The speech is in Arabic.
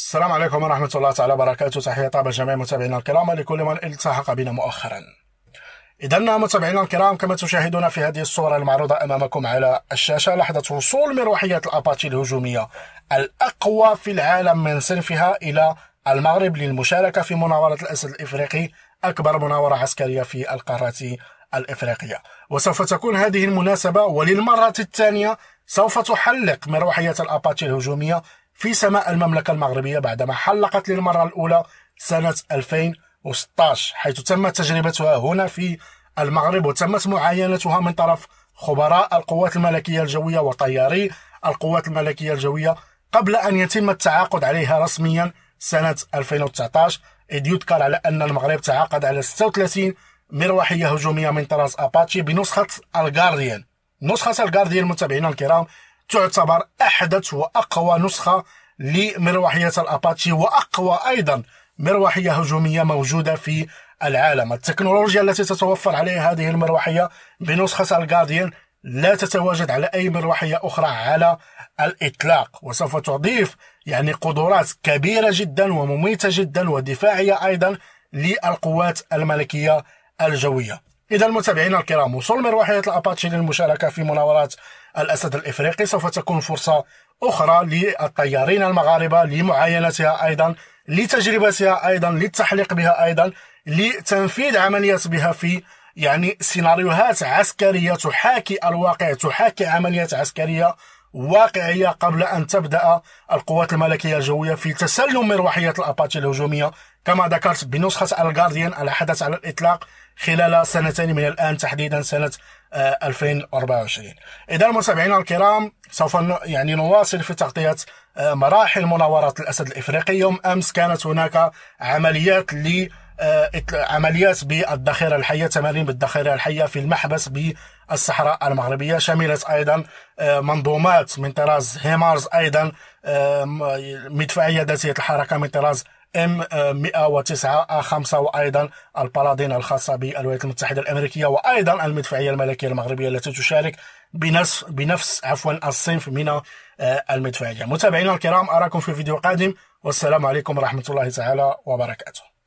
السلام عليكم ورحمة الله تعالى وبركاته تحية طيبة جميع متابعينا الكرام لكل من التحق بنا مؤخرا إذا متابعينا الكرام كما تشاهدون في هذه الصورة المعروضة أمامكم على الشاشة لحظة وصول مروحية الأباتشي الهجومية الأقوى في العالم من صنفها إلى المغرب للمشاركة في مناورة الأسد الإفريقي أكبر مناورة عسكرية في القارة الإفريقية وسوف تكون هذه المناسبة وللمرة الثانية سوف تحلق مروحية الأباتشي الهجومية في سماء المملكة المغربية بعدما حلقت للمرة الأولى سنة 2016 حيث تم تجربتها هنا في المغرب وتمت معاينتها من طرف خبراء القوات الملكية الجوية وطياري القوات الملكية الجوية قبل أن يتم التعاقد عليها رسميا سنة 2019 إذ يذكر على أن المغرب تعاقد على 36 مروحية هجومية من طراز أباتشي بنسخة الجارديان نسخة الجارديان متابعينا الكرام تعتبر أحدث وأقوى نسخة لمروحية الأباتشي وأقوى أيضا مروحية هجومية موجودة في العالم التكنولوجيا التي تتوفر عليها هذه المروحية بنسخة الجارديان لا تتواجد على أي مروحية أخرى على الإطلاق وسوف تضيف يعني قدرات كبيرة جدا ومميتة جدا ودفاعية أيضا للقوات الملكية الجوية إذا المتابعين الكرام وصول مروحية الأباتشي للمشاركة في مناورات الأسد الإفريقي سوف تكون فرصة أخرى للطيارين المغاربة لمعاينتها أيضا لتجربتها أيضا للتحليق بها أيضا لتنفيذ عمليات بها في يعني سيناريوهات عسكرية تحاكي الواقع تحاكي عمليات عسكرية واقعية قبل أن تبدأ القوات الملكية الجوية في تسلم مروحية الأباتشي الهجومية كما ذكرت بنسخة الجارديان على حدث على الإطلاق خلال سنتين من الآن تحديدا سنة 2024 آه، إذا متابعينا الكرام سوف يعني نواصل في تغطية آه، مراحل مناورة الأسد الإفريقي يوم أمس كانت هناك عمليات ل آه، عمليات بالذخيرة الحية تمارين بالذخيرة الحية في المحبس بالصحراء المغربية شملت أيضا آه، منظومات من طراز هيمارز أيضا آه، مدفعية ذاتية الحركة من طراز ام 109 ا 5 وايضا البلادين الخاصه بالولايات المتحده الامريكيه وايضا المدفعيه الملكيه المغربيه التي تشارك بنفس بنفس عفوا الصنف من المدفعيه متابعينا الكرام اراكم في فيديو قادم والسلام عليكم ورحمه الله تعالى وبركاته